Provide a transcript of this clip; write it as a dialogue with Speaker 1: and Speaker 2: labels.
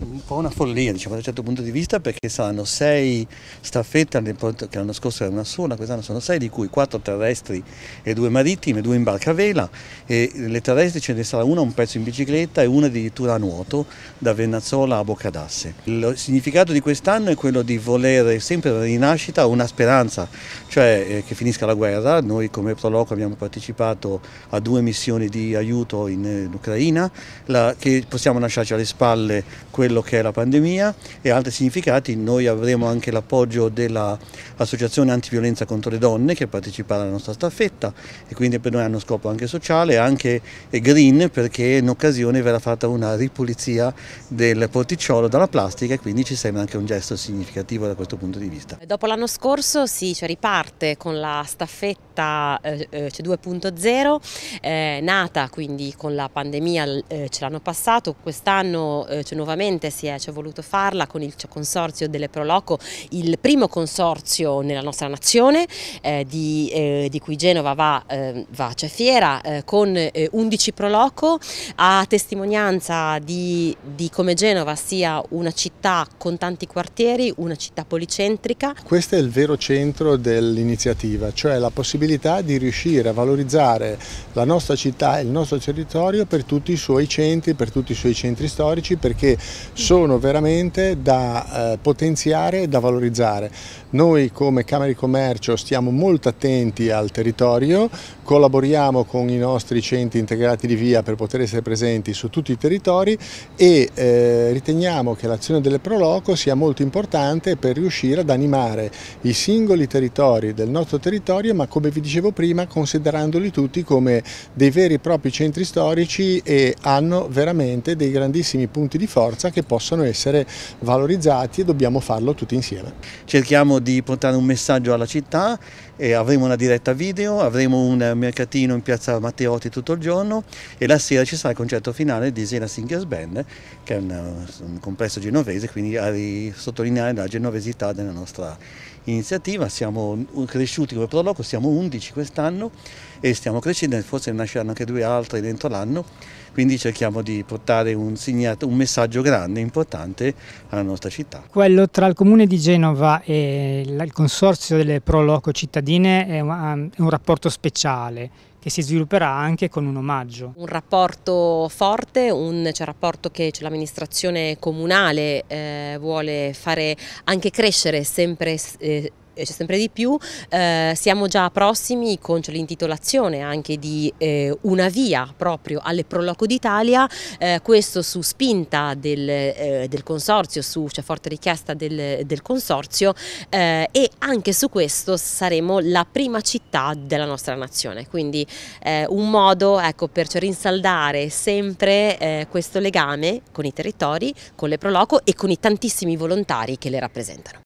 Speaker 1: un po' una follia diciamo, da un certo punto di vista perché saranno sei staffette che l'anno scorso era una sola, quest'anno sono sei di cui quattro terrestri e due marittime, due in barca a vela e le terrestri ce ne sarà una un pezzo in bicicletta e una addirittura a nuoto da Venazzola a Boccadasse. Il significato di quest'anno è quello di volere sempre la rinascita una speranza, cioè eh, che finisca la guerra, noi come Proloco abbiamo partecipato a due missioni di aiuto in, eh, Ucraina, la, che possiamo lasciarci alle spalle quella quello che è la pandemia e altri significati. Noi avremo anche l'appoggio dell'Associazione Antiviolenza contro le Donne che parteciperà alla nostra staffetta e quindi per noi hanno scopo anche sociale, e anche green perché in occasione verrà fatta una ripulizia del porticciolo dalla plastica e quindi ci sembra anche un gesto significativo da questo punto di vista.
Speaker 2: Dopo l'anno scorso si sì, cioè riparte con la staffetta eh, eh, c 2.0 eh, nata quindi con la pandemia eh, ce l'hanno passato, quest'anno c'è nuovamente finalmente si è, ci voluto farla con il consorzio delle Proloco, il primo consorzio nella nostra nazione eh, di, eh, di, cui Genova va, eh, va c'è fiera eh, con 11 eh, Proloco a testimonianza di, di, come Genova sia una città con tanti quartieri, una città policentrica.
Speaker 3: Questo è il vero centro dell'iniziativa, cioè la possibilità di riuscire a valorizzare la nostra città e il nostro territorio per tutti i suoi centri, per tutti i suoi centri storici perché sono veramente da eh, potenziare e da valorizzare. Noi come Camera di Commercio stiamo molto attenti al territorio, collaboriamo con i nostri centri integrati di via per poter essere presenti su tutti i territori e eh, riteniamo che l'azione delle Proloco sia molto importante per riuscire ad animare i singoli territori del nostro territorio ma come vi dicevo prima considerandoli tutti come dei veri e propri centri storici e hanno veramente dei grandissimi punti di forza che che possono essere valorizzati e dobbiamo farlo tutti insieme. Cerchiamo di portare un messaggio alla città, avremo una diretta
Speaker 1: video, avremo un mercatino in piazza Matteotti tutto il giorno e la sera ci sarà il concerto finale di Sena Singers Band che è un, un complesso genovese, quindi a sottolineare la genovesità della nostra iniziativa. Siamo cresciuti come Proloco, siamo 11 quest'anno e stiamo crescendo, forse nasceranno anche due altri dentro l'anno, quindi cerchiamo di portare un, segnato, un messaggio grande grande e importante alla nostra città.
Speaker 2: Quello tra il Comune di Genova e il Consorzio delle Pro Loco Cittadine è un, um, è un rapporto speciale che si svilupperà anche con un omaggio. Un rapporto forte, un cioè, rapporto che cioè, l'amministrazione comunale eh, vuole fare anche crescere sempre eh, eh, c'è sempre di più, eh, siamo già prossimi con l'intitolazione anche di eh, una via proprio alle Proloco d'Italia, eh, questo su spinta del, eh, del consorzio, su cioè forte richiesta del, del consorzio eh, e anche su questo saremo la prima città della nostra nazione, quindi un modo ecco, per cioè, rinsaldare sempre questo legame con i territori, con le Proloco e con i tantissimi volontari che le
Speaker 1: rappresentano.